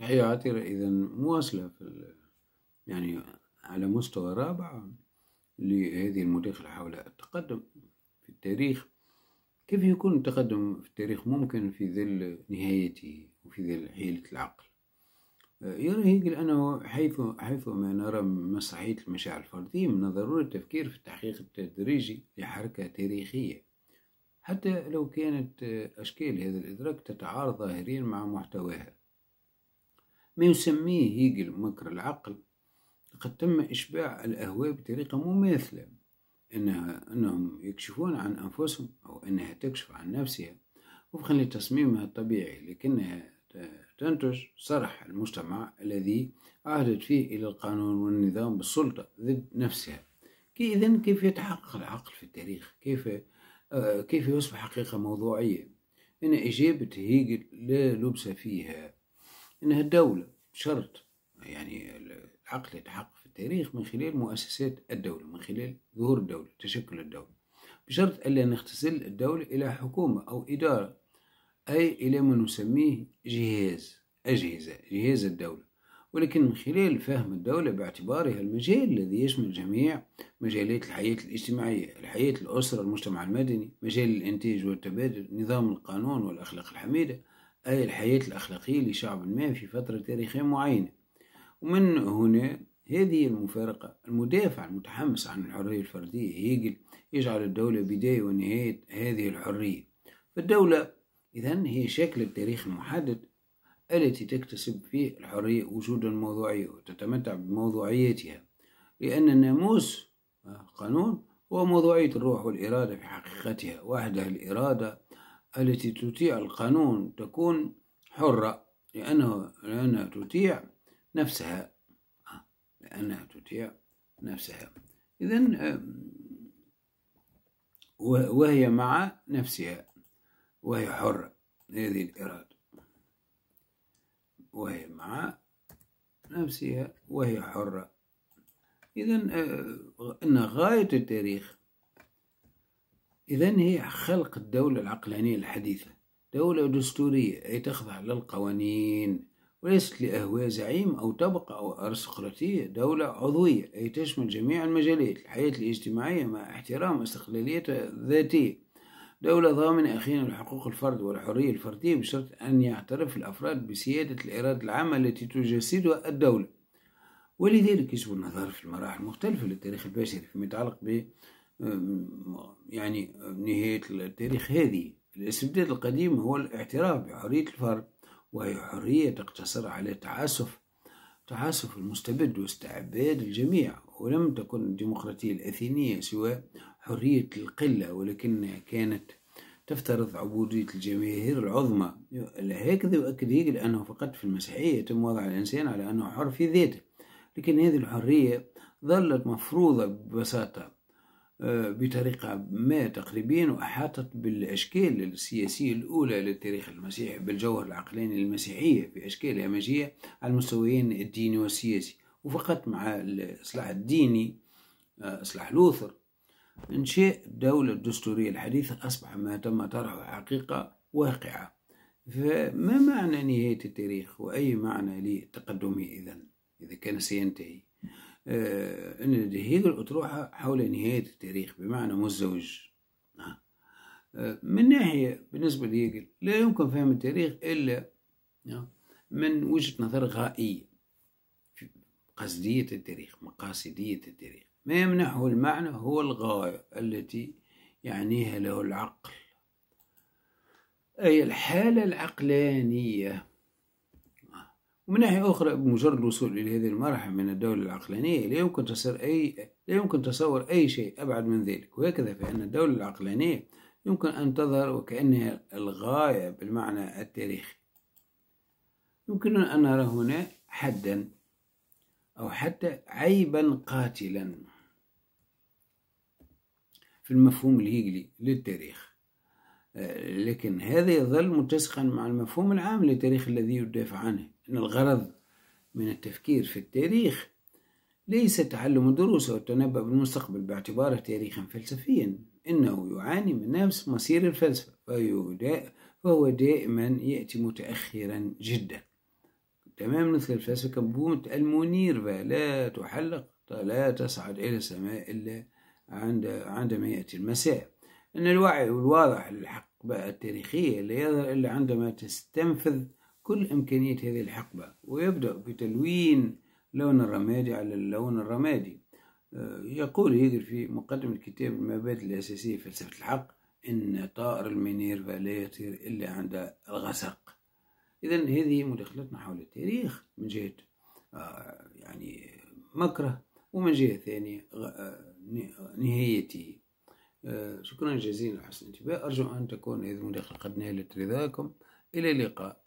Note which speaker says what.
Speaker 1: الحقيقة عطيرة إذا مواصلة في يعني على مستوى رابع لهذه المداخلة حول التقدم في التاريخ كيف يكون التقدم في التاريخ ممكن في ظل نهايته وفي ظل حيلة العقل آه، يرى هيجل أنه حيث ما نرى مسرحية المشاعر الفردية من الضروري التفكير في التحقيق التدريجي لحركة تاريخية حتى لو كانت آه، أشكال هذا الإدراك تتعارض ظاهريا مع محتواها ما يسميه هيجل مكر العقل قد تم إشباع الأهواء بطريقة مماثلة إنها أنهم يكشفون عن أنفسهم أو أنها تكشف عن نفسها وفقا لتصميمها الطبيعي لكنها تنتج صرح المجتمع الذي عهدت فيه إلى القانون والنظام بالسلطة ضد نفسها كي إذن كيف يتحقق العقل في التاريخ كيف آه، كيف يصبح حقيقة موضوعية أن إجابة هيجل لا لبس فيها أنها الدولة شرط يعني العقل يتحقق في التاريخ من خلال مؤسسات الدولة من خلال ظهور الدولة تشكل الدولة بشرط ألا نختزل الدولة إلى حكومة أو إدارة أي إلى ما نسميه جهاز أجهزة جهاز الدولة ولكن من خلال فهم الدولة باعتبارها المجال الذي يشمل جميع مجالات الحياة الاجتماعية الحياة الأسرة المجتمع المدني مجال الإنتاج والتبادل نظام القانون والأخلاق الحميدة أي الحياة الأخلاقية لشعب ما في فترة تاريخية معينة ومن هنا هذه المفارقة المدافع المتحمس عن الحرية الفردية هيجل يجعل الدولة بداية ونهاية هذه الحرية فالدولة إذا هي شكل التاريخ المحدد التي تكتسب فيه الحرية وجودا موضوعيا وتتمتع بموضوعيتها لأن الناموس آه، قانون هو موضوعية الروح والإرادة في حقيقتها وحدها الإرادة التي تطيع القانون تكون حرة لأنه لأنها تطيع نفسها آه، لأنها تطيع نفسها إذا وهي مع نفسها وهي حرة هذه الإرادة وهي مع نفسها وهي حرة إذا آه، أن غاية التاريخ إذا هي خلق الدولة العقلانية الحديثة دولة دستورية أي تخضع للقوانين وليست لأهواء زعيم أو طبقة أو أرستقراطية دولة عضوية أي تشمل جميع المجالات الحياة الاجتماعية مع احترام استقلاليتها الذاتية دولة ضامنة أخيرا لحقوق الفرد والحرية الفردية بشرط أن يعترف الأفراد بسيادة الإرادة العامة التي تجسدها الدولة ولذلك يجب النظر في المراحل المختلفة للتاريخ البشري فيما يتعلق ب يعني نهاية التاريخ هذه الاستبداد القديم هو الاعتراف بحرية الفرد وهي حرية تقتصر على تعاسف تعاسف المستبد واستعباد الجميع ولم تكن الديمقراطية الأثينية سوى حرية القلة ولكنها كانت تفترض عبودية الجماهير العظمى هكذا يؤكد هيجل أنه فقط في المسيحية يتم وضع الإنسان على أنه حر في ذاته لكن هذه الحرية ظلت مفروضة ببساطة آه، بطريقة ما تقريبا وأحاطت بالأشكال السياسية الأولى للتاريخ المسيحي بالجوهر العقلاني للمسيحية بأشكال همجية على المستويين الديني والسياسي وفقط مع الإصلاح الديني آه، إصلاح لوثر إنشاء الدولة الدستورية الحديثة أصبح ما تم طرحه حقيقة واقعة فما معنى نهاية التاريخ وأي معنى للتقدم إذا إذا كان سينتهي آه، أن هيجل الأطروحة حول نهاية التاريخ بمعنى مزدوج نعم. آه، من ناحية بالنسبة لهيجل لا يمكن فهم التاريخ إلا نعم، من وجهة نظر غائية قصدية التاريخ مقاصدية التاريخ ما يمنحه المعنى هو الغاية التي يعنيها له العقل أي الحالة العقلانية ومن ناحية أخرى بمجرد الوصول إلى هذه المرحلة من الدولة العقلانية لا يمكن تصور أي لا يمكن تصور أي شيء أبعد من ذلك وهكذا فإن الدولة العقلانية يمكن أن تظهر وكأنها الغاية بالمعنى التاريخي يمكننا أن نرى هنا حدا أو حتى عيبا قاتلا في المفهوم الهيجلي للتاريخ آه، لكن هذا يظل متسقا مع المفهوم العام للتاريخ الذي يدافع عنه أن الغرض من التفكير في التاريخ ليس تعلم الدروس والتنبأ بالمستقبل باعتباره تاريخا فلسفيا إنه يعاني من نفس مصير الفلسفة فهو دائما يأتي متأخرا جدا تمام مثل الفلسفة كبوت المنيرفة لا تحلق لا تصعد إلى السماء إلا عندما يأتي المساء أن الوعي والواضح للحقبة التاريخية لا يظهر إلا عندما تستنفذ كل إمكانية هذه الحقبة ويبدأ بتلوين لون الرمادي على اللون الرمادي آه، يقول هيجر في مقدمة كتاب المبادئ الأساسية في فلسفة الحق إن طائر المينيرفا لا يطير إلا عند الغسق إذا هذه مداخلتنا حول التاريخ من جهة آه، يعني مكره ومن جهة ثانية آه، نهايته شكرا جزيلا لحسن حسن الانتباه أرجو أن تكون هذه المداخلة قد نالت رضاكم إلى اللقاء